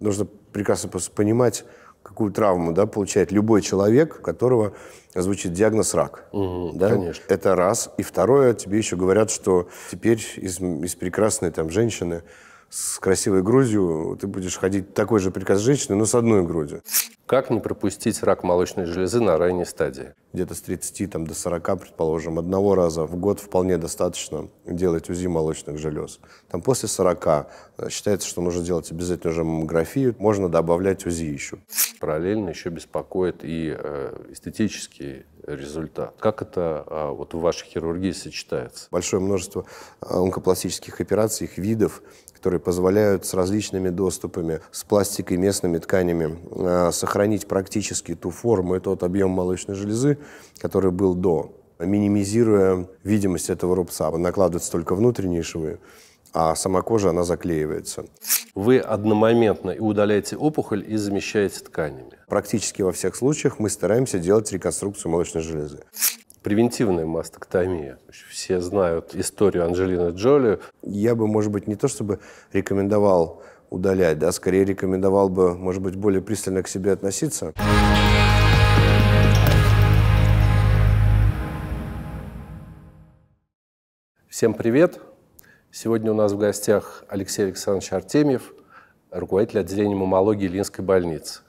Нужно прекрасно понимать, какую травму да, получает любой человек, у которого звучит диагноз рак. Угу, да? Конечно. Это раз. И второе, тебе еще говорят, что теперь из, из прекрасной там, женщины с красивой грудью, ты будешь ходить такой же приказ женщины, но с одной грудью. Как не пропустить рак молочной железы на ранней стадии? Где-то с 30 там, до 40, предположим, одного раза в год вполне достаточно делать УЗИ молочных желез. Там после 40 э, считается, что нужно делать обязательно уже маммографию, можно добавлять УЗИ еще. Параллельно еще беспокоит и э, эстетический результат. Как это а, вот в вашей хирургии сочетается? Большое множество э, онкопластических операций, их видов, которые позволяют с различными доступами, с пластикой, местными тканями э, сохранить практически ту форму и тот объем молочной железы, который был до, минимизируя видимость этого рубца. Накладываются только внутренние швы, а сама кожа, она заклеивается. Вы одномоментно и удаляете опухоль и замещаете тканями. Практически во всех случаях мы стараемся делать реконструкцию молочной железы превентивная мастектомия. Все знают историю Анджелины Джоли. Я бы, может быть, не то чтобы рекомендовал удалять, да, скорее рекомендовал бы, может быть, более пристально к себе относиться. Всем привет! Сегодня у нас в гостях Алексей Александрович Артемьев, руководитель отделения мамологии Линской больницы.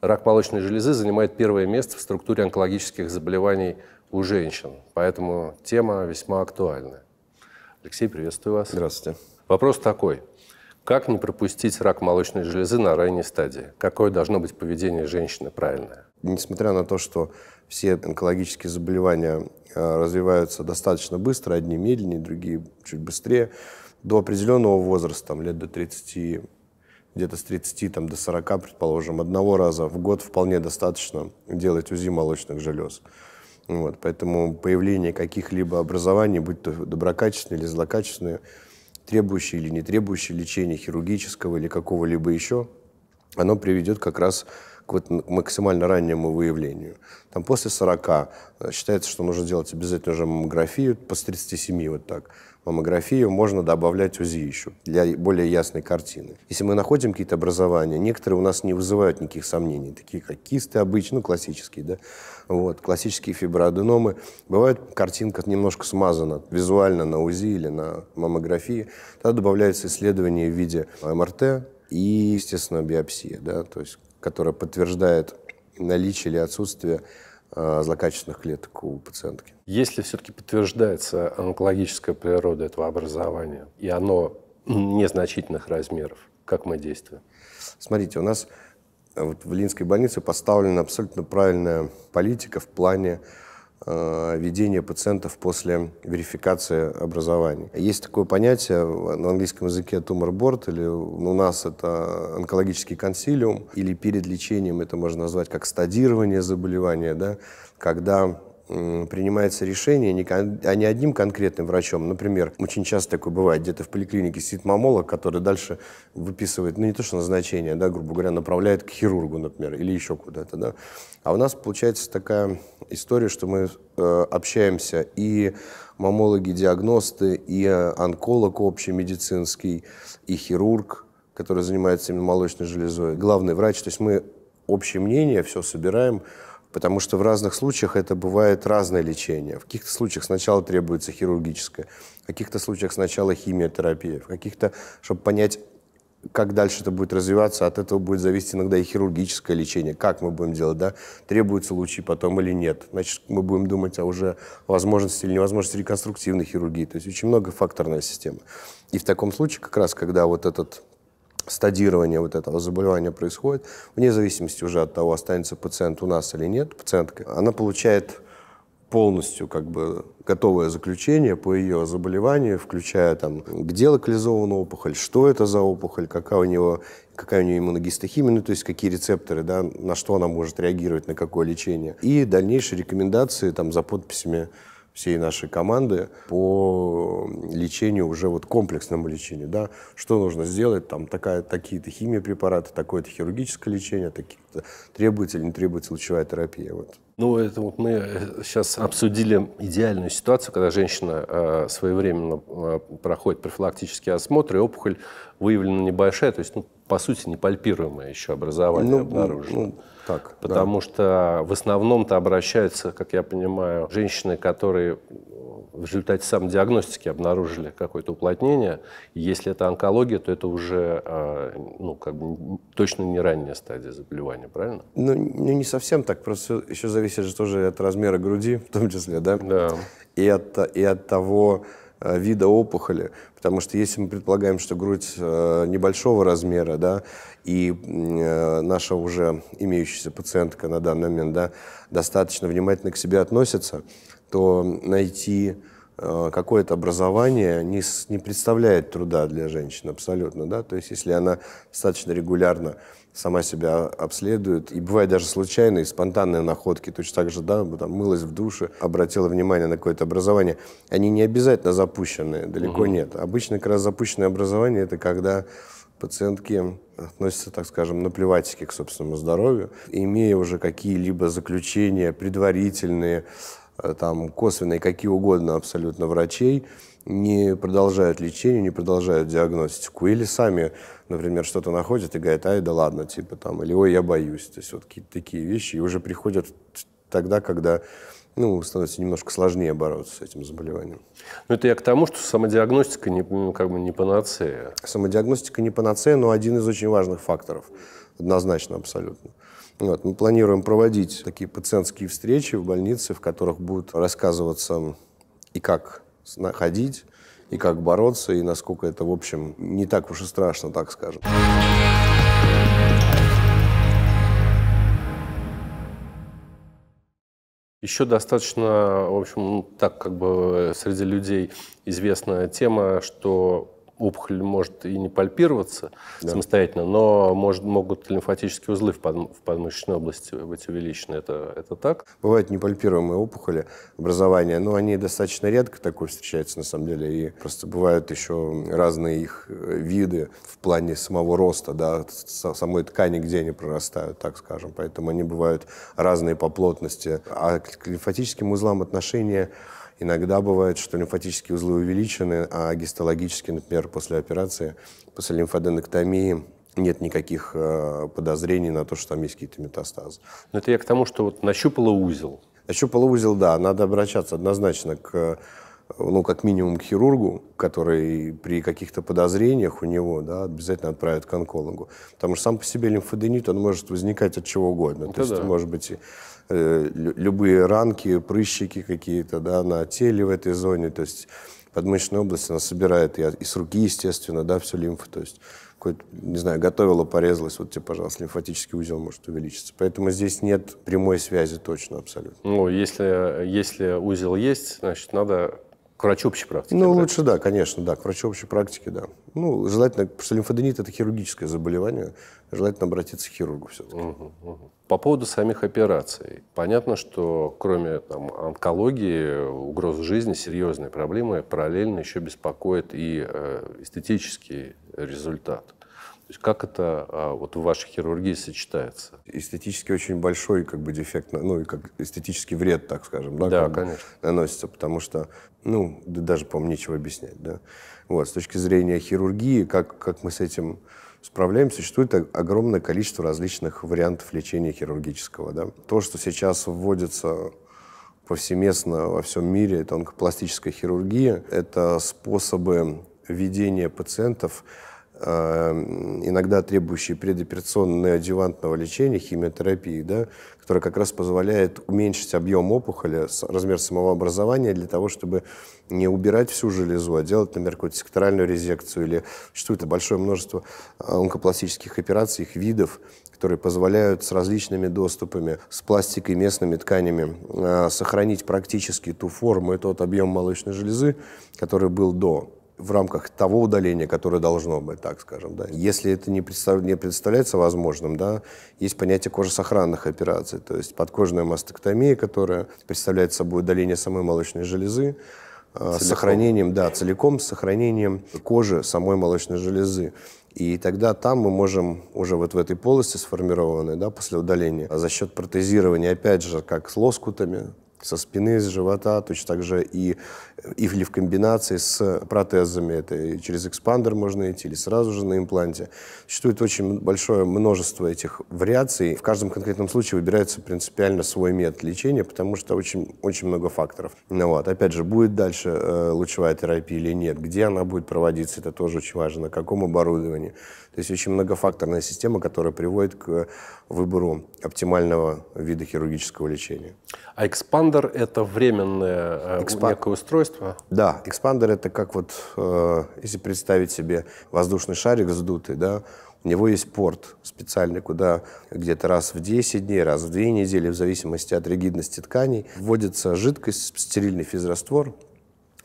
Рак молочной железы занимает первое место в структуре онкологических заболеваний – у женщин. Поэтому тема весьма актуальна. Алексей, приветствую вас. Здравствуйте. Вопрос такой. Как не пропустить рак молочной железы на ранней стадии? Какое должно быть поведение женщины правильное? Несмотря на то, что все онкологические заболевания э, развиваются достаточно быстро, одни медленнее, другие чуть быстрее, до определенного возраста, там, лет до 30, где-то с 30 там, до 40, предположим, одного раза в год вполне достаточно делать УЗИ молочных желез. Вот, поэтому появление каких-либо образований, будь то доброкачественные или злокачественные, требующие или не требующие лечения хирургического или какого-либо еще, оно приведет как раз к вот максимально раннему выявлению. Там после 40 э, считается, что нужно делать обязательно уже маммографию, после 37 вот так. Маммографию можно добавлять УЗИ еще для более ясной картины. Если мы находим какие-то образования, некоторые у нас не вызывают никаких сомнений, такие как кисты обычные, ну, классические, да, вот, классические фиброаденомы. Бывает картинка немножко смазана визуально на УЗИ или на маммографии. Тогда добавляются исследования в виде МРТ и, естественно, биопсия, да, то есть, которая подтверждает наличие или отсутствие а, злокачественных клеток у пациентки. Если все-таки подтверждается онкологическая природа этого образования, и оно незначительных размеров, как мы действуем? Смотрите, у нас а вот в Ленинской больнице поставлена абсолютно правильная политика в плане э, ведения пациентов после верификации образования. Есть такое понятие на английском языке tumor board, или у нас это онкологический консилиум, или перед лечением это можно назвать как стадирование заболевания, да, когда принимается решение не, а не одним конкретным врачом. Например, очень часто такое бывает, где-то в поликлинике сидит мамолог, который дальше выписывает, ну не то что назначение, да, грубо говоря, направляет к хирургу, например, или еще куда-то. Да. А у нас получается такая история, что мы э, общаемся и мамологи, диагносты, и э, онколог общемедицинский, и хирург, который занимается именно молочной железой, главный врач, То есть мы общее мнение, все собираем, потому что в разных случаях это бывает разное лечение. В каких-то случаях сначала требуется хирургическое, в каких-то случаях сначала химиотерапия, в каких-то, чтобы понять, как дальше это будет развиваться, от этого будет зависеть иногда и хирургическое лечение, как мы будем делать, да, требуются лучи потом или нет. Значит, мы будем думать о а уже возможности или невозможности реконструктивной хирургии, то есть очень много многофакторная система. И в таком случае как раз, когда вот этот стадирование вот этого заболевания происходит, вне зависимости уже от того, останется пациент у нас или нет, пациентка, она получает полностью как бы готовое заключение по ее заболеванию, включая там, где локализована опухоль, что это за опухоль, какая у него, какая у нее иммуногистохимия, ну, то есть какие рецепторы, да, на что она может реагировать, на какое лечение. И дальнейшие рекомендации там за подписями всей нашей команды по лечению, уже вот комплексному лечению, да, что нужно сделать, там такая, такие-то химиопрепараты, такое-то хирургическое лечение, такие-то требуется или не требуется лучевая терапия, вот. Ну, это вот мы сейчас э, обсудили идеальную ситуацию, когда женщина э, своевременно э, проходит профилактические осмотры, и опухоль выявлена небольшая, то есть, ну, по сути, непальпируемое еще образование ну, обнаружено. Ну, так, потому да. что в основном-то обращаются, как я понимаю, женщины, которые в результате сам диагностики обнаружили какое-то уплотнение. Если это онкология, то это уже а, ну, как бы точно не ранняя стадия заболевания, правильно? ну, ну не совсем так. Просто еще зависит же тоже от размера груди, в том числе, да? Да. И от, и от того, Э, вида опухоли, потому что если мы предполагаем, что грудь э, небольшого размера, да, и э, наша уже имеющаяся пациентка на данный момент, да, достаточно внимательно к себе относится, то найти Э, какое-то образование не, не представляет труда для женщин абсолютно, да, то есть если она достаточно регулярно сама себя обследует, и бывает даже случайные, спонтанные находки, точно так же, да, там, мылась в душе, обратила внимание на какое-то образование, они не обязательно запущенные, далеко угу. нет. Обычно как раз запущенное образование – это когда пациентки относятся, так скажем, наплевательски к собственному здоровью, имея уже какие-либо заключения предварительные, Э, там косвенные какие угодно абсолютно врачей, не продолжают лечение, не продолжают диагностику. Или сами, например, что-то находят и говорят, ай, да ладно, типа там, или ой, я боюсь. То есть вот какие-то такие вещи. И уже приходят тогда, когда ну, становится немножко сложнее бороться с этим заболеванием. Ну, это я к тому, что самодиагностика не, ну, как бы не панацея. Самодиагностика не панацея, но один из очень важных факторов. Однозначно, абсолютно. Вот, мы планируем проводить такие пациентские встречи в больнице, в которых будут рассказываться и как находить, и как бороться, и насколько это, в общем, не так уж и страшно, так скажем. Еще достаточно, в общем, ну, так как бы среди людей известная тема, что опухоль может и не пальпироваться да. самостоятельно, но может, могут лимфатические узлы в, подм в подмышечной области быть увеличены. Это, это так? Бывают непальпируемые опухоли образования, но они достаточно редко такое встречаются на самом деле. И просто бывают еще разные их э, виды в плане самого роста, да, самой ткани, где они прорастают, так скажем. Поэтому они бывают разные по плотности. А к лимфатическим узлам отношения Иногда бывает, что лимфатические узлы увеличены, а гистологически, например, после операции, после лимфоденэктомии, нет никаких э, подозрений на то, что там есть какие-то метастазы. Но это я к тому, что вот нащупала узел. Нащупала узел, да. Надо обращаться однозначно к ну, как минимум к хирургу, который при каких-то подозрениях у него, да, обязательно отправят к онкологу. Потому что сам по себе лимфоденит, он может возникать от чего угодно. Это То да. есть, может быть, Э, любые ранки, прыщики какие-то да, на теле в этой зоне, то есть подмышечная область, она собирает и, и с руки, естественно, да, всю лимфу, то есть какой-то, не знаю, готовила, порезалась, вот тебе, пожалуйста, лимфатический узел может увеличиться. Поэтому здесь нет прямой связи точно абсолютно. Ну, если, если узел есть, значит, надо к врачу общей практики? Ну, лучше, да, конечно, да, к врачу общей практики, да. Ну, желательно, потому что лимфоденит – это хирургическое заболевание, желательно обратиться к хирургу все-таки. Угу, угу. По поводу самих операций. Понятно, что кроме там, онкологии, угрозы жизни, серьезные проблемы параллельно еще беспокоит и э, эстетический результат. То есть как это а, вот в вашей хирургии сочетается? Эстетически очень большой как бы дефект, ну и как эстетический вред, так скажем, да, да конечно. наносится, потому что, ну, да, даже, по-моему, нечего объяснять, да. Вот, с точки зрения хирургии, как, как мы с этим справляемся, существует огромное количество различных вариантов лечения хирургического, да. То, что сейчас вводится повсеместно во всем мире, это онкопластическая хирургия, это способы ведения пациентов Эм, иногда требующие предоперационного адъювантного лечения, химиотерапии, да, которая как раз позволяет уменьшить объем опухоли, размер самого образования для того, чтобы не убирать всю железу, а делать, например, какую-то секторальную резекцию или существует большое множество э, онкопластических операций, их видов, которые позволяют с различными доступами, с пластикой, местными тканями э, сохранить практически ту форму и тот объем молочной железы, который был до в рамках того удаления, которое должно быть, так скажем. Да. Если это не, представ, не представляется возможным, да, есть понятие кожесохранных операций, то есть подкожная мастектомия, которая представляет собой удаление самой молочной железы, с э, сохранением, да, целиком, с сохранением кожи самой молочной железы. И тогда там мы можем уже вот в этой полости сформированной, да, после удаления, за счет протезирования, опять же, как с лоскутами, со спины, с живота, точно так же и, э, или в комбинации с протезами. Это и через экспандер можно идти, или сразу же на импланте. Существует очень большое множество этих вариаций. В каждом конкретном случае выбирается принципиально свой метод лечения, потому что очень, очень много факторов. Ну, вот. Опять же, будет дальше э, лучевая терапия или нет, где она будет проводиться, это тоже очень важно, на каком оборудовании. То есть очень многофакторная система, которая приводит к выбору оптимального вида хирургического лечения. А экспандер Экспандер — это временное э, Экспан... некое устройство? Да, экспандер — это как вот, э, если представить себе воздушный шарик сдутый, да, у него есть порт специальный, куда где-то раз в 10 дней, раз в 2 недели, в зависимости от ригидности тканей, вводится жидкость, стерильный физраствор,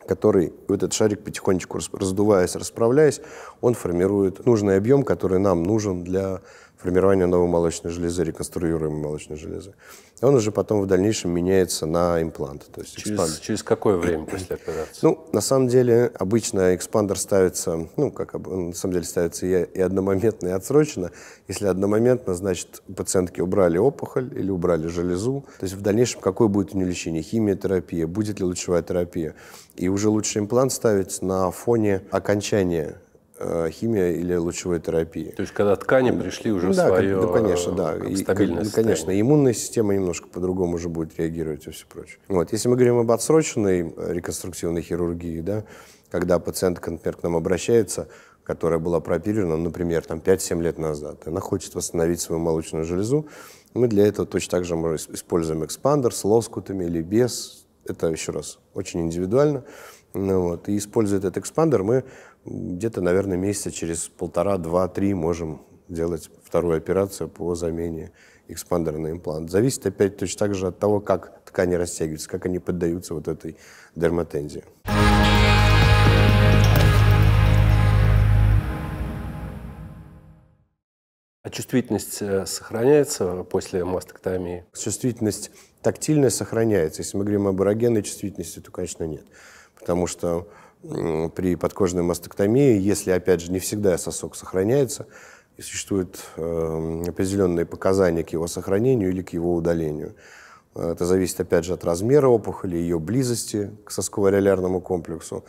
который этот шарик потихонечку раздуваясь, расправляясь, он формирует нужный объем, который нам нужен для формирование новой молочной железы, реконструируемой молочной железы. он уже потом в дальнейшем меняется на имплант. То есть через, через какое время после операции? Ну, на самом деле, обычно экспандер ставится, ну, как на самом деле ставится и, и одномоментно, и отсрочно. Если одномоментно, значит, пациентки убрали опухоль или убрали железу. То есть в дальнейшем какое будет у нее лечение? Химиотерапия? Будет ли лучевая терапия? И уже лучший имплант ставить на фоне окончания Э, химия или лучевой терапии. То есть, когда ткани ну, пришли уже да, свое да, конечно, да. Как э, и, стабильное ну, Конечно, иммунная система немножко по-другому уже будет реагировать и все прочее. Вот. Если мы говорим об отсроченной э, реконструктивной хирургии, да, когда пациент, например, к нам обращается, которая была прооперирована, ну, например, там 5-7 лет назад, она хочет восстановить свою молочную железу, мы для этого точно так же мы используем экспандер с лоскутами или без. Это, еще раз, очень индивидуально. Ну, вот. И используя этот экспандер, мы где-то, наверное, месяца через полтора, два, три можем делать вторую операцию по замене экспандера на имплант. Зависит опять точно так же от того, как ткани растягиваются, как они поддаются вот этой дерматензии. А чувствительность э, сохраняется после мастектомии? Чувствительность тактильная сохраняется. Если мы говорим об эрогенной чувствительности, то, конечно, нет потому что при подкожной мастектомии, если, опять же, не всегда сосок сохраняется, и существуют эм, определенные показания к его сохранению или к его удалению. Это зависит, опять же, от размера опухоли, ее близости к сосково-ареолярному комплексу,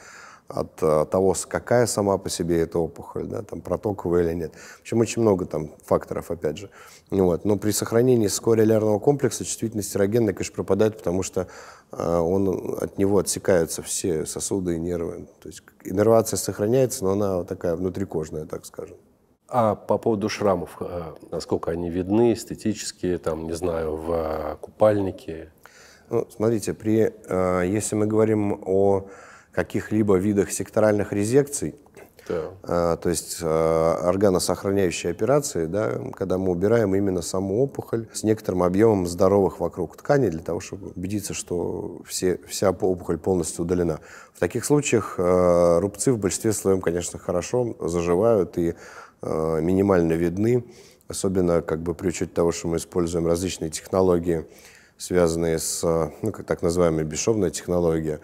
от э, того, какая сама по себе эта опухоль, да, там, протоковая или нет. В общем, очень много там факторов, опять же. Вот. Но при сохранении сосково-ареолярного комплекса чувствительность эрогенная, конечно, пропадает, потому что а, он, от него отсекаются все сосуды и нервы. То есть иннервация сохраняется, но она такая внутрикожная, так скажем. А по поводу шрамов, а, насколько они видны, эстетически, там, не знаю, в а, купальнике? Ну, смотрите, при, если мы говорим о каких-либо видах секторальных резекций, да. А, то есть а, органосохраняющие операции, да, когда мы убираем именно саму опухоль с некоторым объемом здоровых вокруг тканей для того, чтобы убедиться, что все, вся опухоль полностью удалена. В таких случаях а, рубцы в большинстве своем, конечно, хорошо заживают и минимально видны, особенно как бы при учете того, что мы используем различные технологии, связанные с, ну, как так называемой бесшовная технология,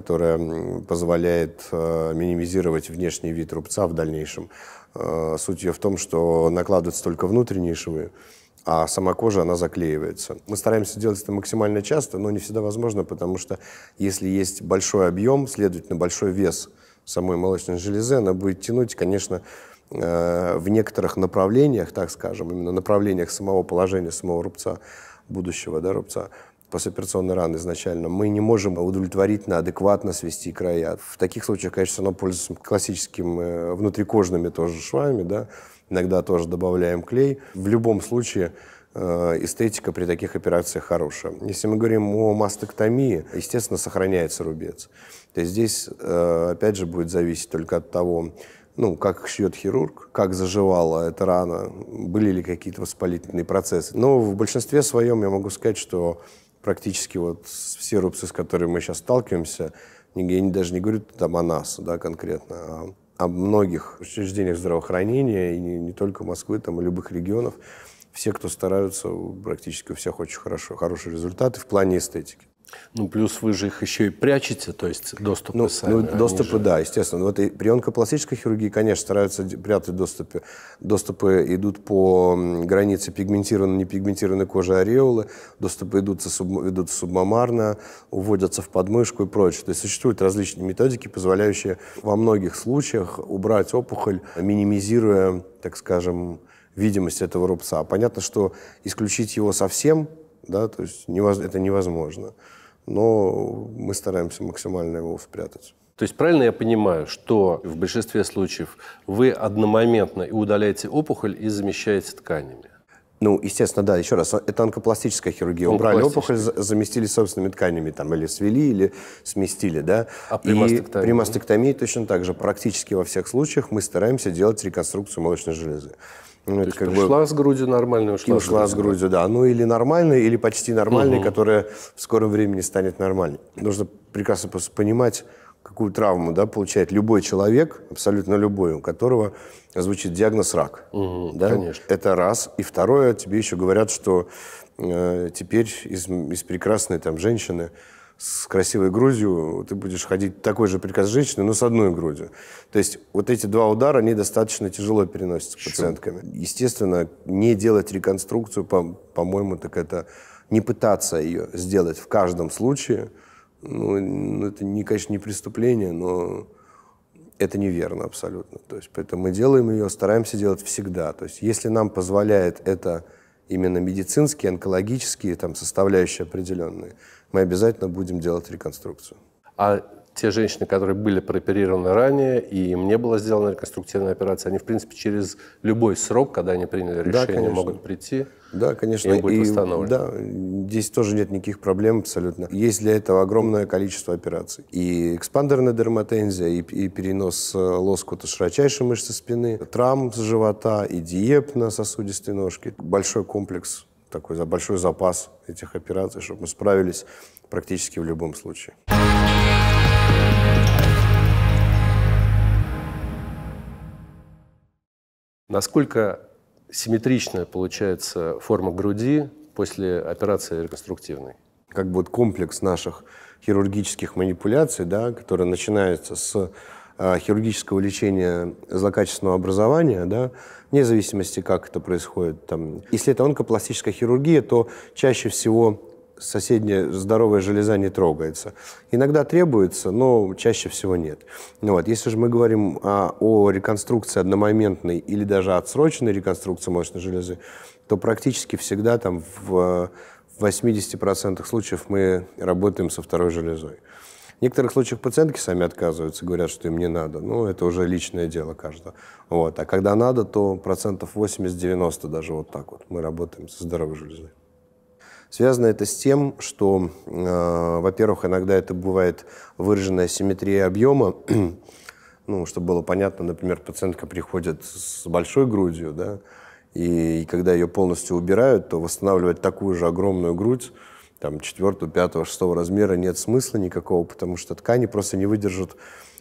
которая позволяет э, минимизировать внешний вид рубца в дальнейшем. Э, суть ее в том, что накладываются только внутренние швы, а сама кожа, она заклеивается. Мы стараемся делать это максимально часто, но не всегда возможно, потому что если есть большой объем, следовательно, большой вес самой молочной железы, она будет тянуть, конечно, э, в некоторых направлениях, так скажем, именно направлениях самого положения, самого рубца, будущего да, рубца, постоперационной раны изначально, мы не можем удовлетворительно, адекватно свести края. В таких случаях, конечно, все равно пользуемся классическими э, внутрикожными тоже швами, да, иногда тоже добавляем клей. В любом случае, э, эстетика при таких операциях хорошая. Если мы говорим о мастектомии, естественно, сохраняется рубец. То есть здесь, э, опять же, будет зависеть только от того, ну, как шьет хирург, как заживала эта рана, были ли какие-то воспалительные процессы. Но в большинстве своем я могу сказать, что практически вот все рубцы, с которыми мы сейчас сталкиваемся, я даже не говорю там о нас да, конкретно, а о многих учреждениях здравоохранения, и не, не только Москвы, там, и любых регионов. Все, кто стараются, практически у всех очень хорошо, хорошие результаты в плане эстетики. Ну, плюс вы же их еще и прячете, то есть ну, ну, доступы ну, сами. Ну, доступы, же... да, естественно. Вот и при онкопластической хирургии, конечно, стараются прятать доступы. Доступы идут по границе пигментированной, непигментированной кожи ореолы, доступы идутся суб, ведутся субмамарно, уводятся в подмышку и прочее. То есть существуют различные методики, позволяющие во многих случаях убрать опухоль, минимизируя, так скажем, видимость этого рубца. Понятно, что исключить его совсем, да, то есть невоз... это невозможно но мы стараемся максимально его спрятать. То есть правильно я понимаю, что в большинстве случаев вы одномоментно и удаляете опухоль и замещаете тканями? Ну, естественно, да, еще раз, это онкопластическая хирургия. Убрали опухоль, заместили собственными тканями, там, или свели, или сместили, да. А при мастектомии? При мастектомии точно так же. Практически во всех случаях мы стараемся делать реконструкцию молочной железы. Ну, это как ушла бы... с грудью нормальной, ушла. И ушла с грудью, да. Ну или нормальной, или почти нормальной, угу. которая в скором времени станет нормальной. Нужно прекрасно понимать, какую травму да, получает любой человек, абсолютно любой, у которого звучит диагноз рак. Угу, да? Конечно. Это раз. И второе, тебе еще говорят, что э, теперь из, из прекрасной там женщины с красивой грудью, ты будешь ходить такой же приказ женщины, но с одной грудью. То есть вот эти два удара, они достаточно тяжело переносятся Чё? пациентками. Естественно, не делать реконструкцию, по- по-моему, так это не пытаться ее сделать в каждом случае. Ну, ну, это, не, конечно, не преступление, но это неверно абсолютно. То есть, поэтому мы делаем ее, стараемся делать всегда. То есть, если нам позволяет это именно медицинские, онкологические там, составляющие определенные, мы обязательно будем делать реконструкцию. А те женщины, которые были прооперированы ранее, и им не была сделана реконструктивная операция, они, в принципе, через любой срок, когда они приняли решение, да, могут прийти. Да, конечно. И будет восстановлен. Да, здесь тоже нет никаких проблем абсолютно. Есть для этого огромное количество операций. И экспандерная дерматензия, и, и перенос э, лоскута широчайшей мышцы спины, травм с живота, и диеп на сосудистой ножке. Большой комплекс такой большой запас этих операций, чтобы мы справились практически в любом случае. Насколько симметричная получается форма груди после операции реконструктивной? Как бы вот комплекс наших хирургических манипуляций, да, которые начинаются с а, хирургического лечения злокачественного образования, да, вне зависимости, как это происходит. Там. Если это онкопластическая хирургия, то чаще всего соседняя здоровая железа не трогается. Иногда требуется, но чаще всего нет. Ну вот. Если же мы говорим о, а, о реконструкции одномоментной или даже отсроченной реконструкции молочной железы, то практически всегда там в, в 80% случаев мы работаем со второй железой. В некоторых случаях пациентки сами отказываются, говорят, что им не надо. Ну, это уже личное дело каждого. Вот. А когда надо, то процентов 80-90 даже вот так вот. Мы работаем со здоровой железой. Связано это с тем, что, э, во-первых, иногда это бывает выраженная симметрия объема, ну, чтобы было понятно, например, пациентка приходит с большой грудью, да, и, и когда ее полностью убирают, то восстанавливать такую же огромную грудь, там, четвертого, пятого, шестого размера нет смысла никакого, потому что ткани просто не выдержат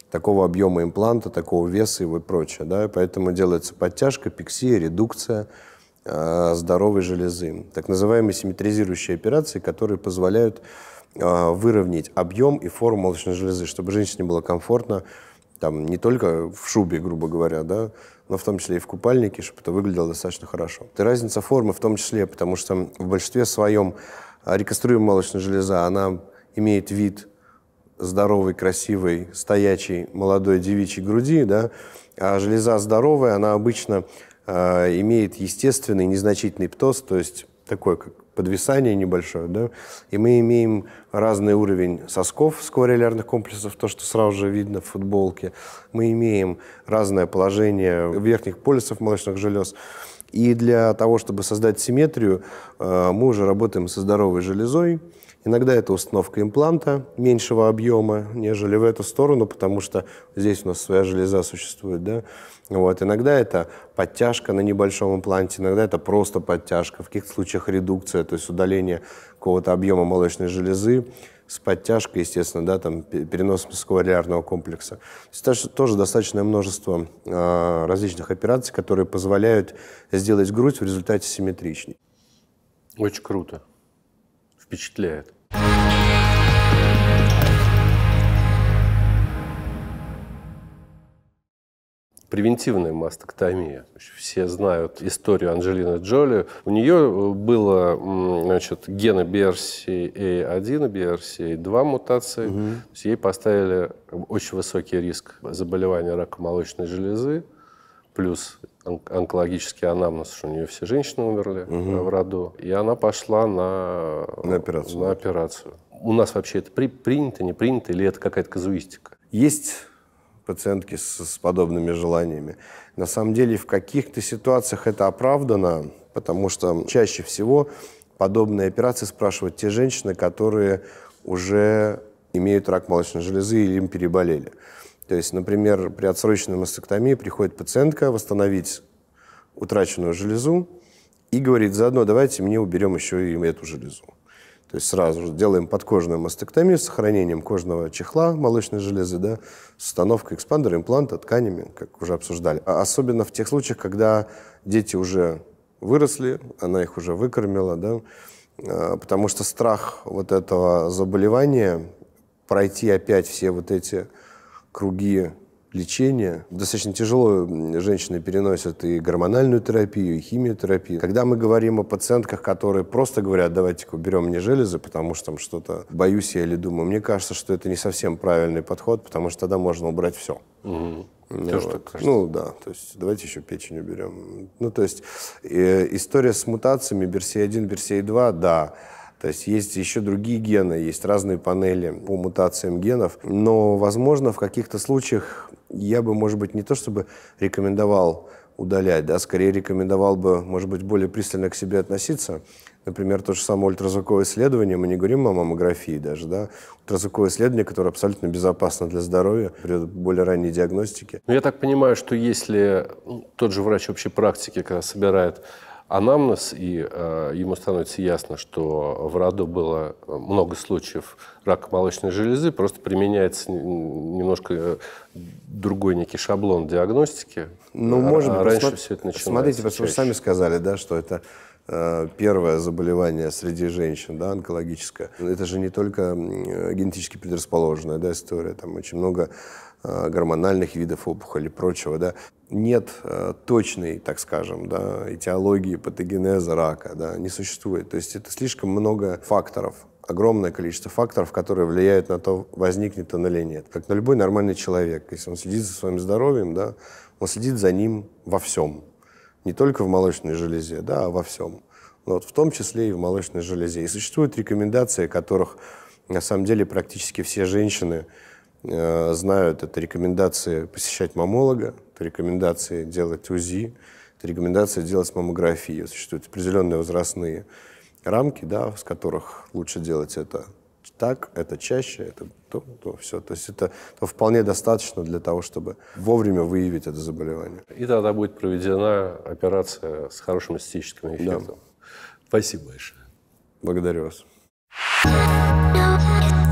такого объема импланта, такого веса и прочее, да, поэтому делается подтяжка, пиксия, редукция – Э, здоровой железы. Так называемые симметризирующие операции, которые позволяют э, выровнять объем и форму молочной железы, чтобы женщине было комфортно там, не только в шубе, грубо говоря, да, но в том числе и в купальнике, чтобы это выглядело достаточно хорошо. Это разница формы в том числе, потому что в большинстве своем реконструируемая молочная железа, она имеет вид здоровой, красивой, стоячей, молодой девичьей груди, да, а железа здоровая, она обычно Э, имеет естественный незначительный птоз, то есть такое как подвисание небольшое, да, и мы имеем разный уровень сосков с комплексов, то, что сразу же видно в футболке, мы имеем разное положение верхних полюсов молочных желез, и для того, чтобы создать симметрию, э, мы уже работаем со здоровой железой, Иногда это установка импланта меньшего объема, нежели в эту сторону, потому что здесь у нас своя железа существует. Да? Вот. Иногда это подтяжка на небольшом импланте, иногда это просто подтяжка, в каких-то случаях редукция, то есть удаление какого-то объема молочной железы с подтяжкой, естественно, да, там, перенос мускулярного комплекса. То есть, тоже достаточное множество э, различных операций, которые позволяют сделать грудь в результате симметричней. Очень круто. Впечатляет превентивная мастектомия. Все знают историю Анджелины Джоли. У нее э, было значит, гена BRCA1 и BRCA2 мутации. Угу. Ей поставили очень высокий риск заболевания рака молочной железы, плюс онкологический анамнез, что у нее все женщины умерли угу. в роду, и она пошла на, на, операцию. на операцию. У нас вообще это при, принято, не принято, или это какая-то казуистика? Есть пациентки с, с подобными желаниями. На самом деле в каких-то ситуациях это оправдано, потому что чаще всего подобные операции спрашивают те женщины, которые уже имеют рак молочной железы или им переболели. То есть, например, при отсроченной мастектомии приходит пациентка восстановить утраченную железу и говорит, заодно давайте мне уберем еще и эту железу. То есть сразу же делаем подкожную мастектомию с сохранением кожного чехла молочной железы, да, с установкой экспандера, импланта, тканями, как уже обсуждали. А особенно в тех случаях, когда дети уже выросли, она их уже выкормила, да, а, потому что страх вот этого заболевания, пройти опять все вот эти круги лечения. Достаточно тяжело женщины переносят и гормональную терапию, и химиотерапию. Когда мы говорим о пациентках, которые просто говорят, давайте-ка уберем мне железы, потому что там что-то боюсь я или думаю, мне кажется, что это не совсем правильный подход, потому что тогда можно убрать все. Угу. Ну, то, вот. что ну да, то есть давайте еще печень уберем. Ну то есть э, история с мутациями, Берсей-1, Берсей-2, да, то есть есть еще другие гены, есть разные панели по мутациям генов, но, возможно, в каких-то случаях я бы, может быть, не то чтобы рекомендовал удалять, да, скорее рекомендовал бы, может быть, более пристально к себе относиться. Например, то же самое ультразвуковое исследование, мы не говорим о маммографии даже, да, ультразвуковое исследование, которое абсолютно безопасно для здоровья при более ранней диагностике. Но ну, я так понимаю, что если тот же врач общей практики, когда собирает анамнез, и э, ему становится ясно, что в роду было э, много случаев рака молочной железы, просто применяется немножко э, другой некий шаблон диагностики. Ну, а, может быть, а раньше посмотри, все это начинается. Смотрите, чаще. вы сами сказали, да, что это э, первое заболевание среди женщин, да, онкологическое. Это же не только генетически предрасположенная да, история, там очень много Э, гормональных видов опухоли и прочего, да, нет э, точной, так скажем, да, этиологии патогенеза рака, да, не существует. То есть это слишком много факторов, огромное количество факторов, которые влияют на то, возникнет он или нет. Как на любой нормальный человек, если он следит за своим здоровьем, да, он следит за ним во всем. Не только в молочной железе, да, а во всем. Ну вот, в том числе и в молочной железе. И существуют рекомендации, которых на самом деле практически все женщины Э, знают, это рекомендации посещать мамолога, это рекомендации делать УЗИ, это рекомендация делать маммографию. Существуют определенные возрастные рамки, да, с которых лучше делать это так, это чаще, это то, то, все. То есть это то вполне достаточно для того, чтобы вовремя выявить это заболевание. И тогда будет проведена операция с хорошим эстетическим эффектом. Да. Спасибо большое. Благодарю вас.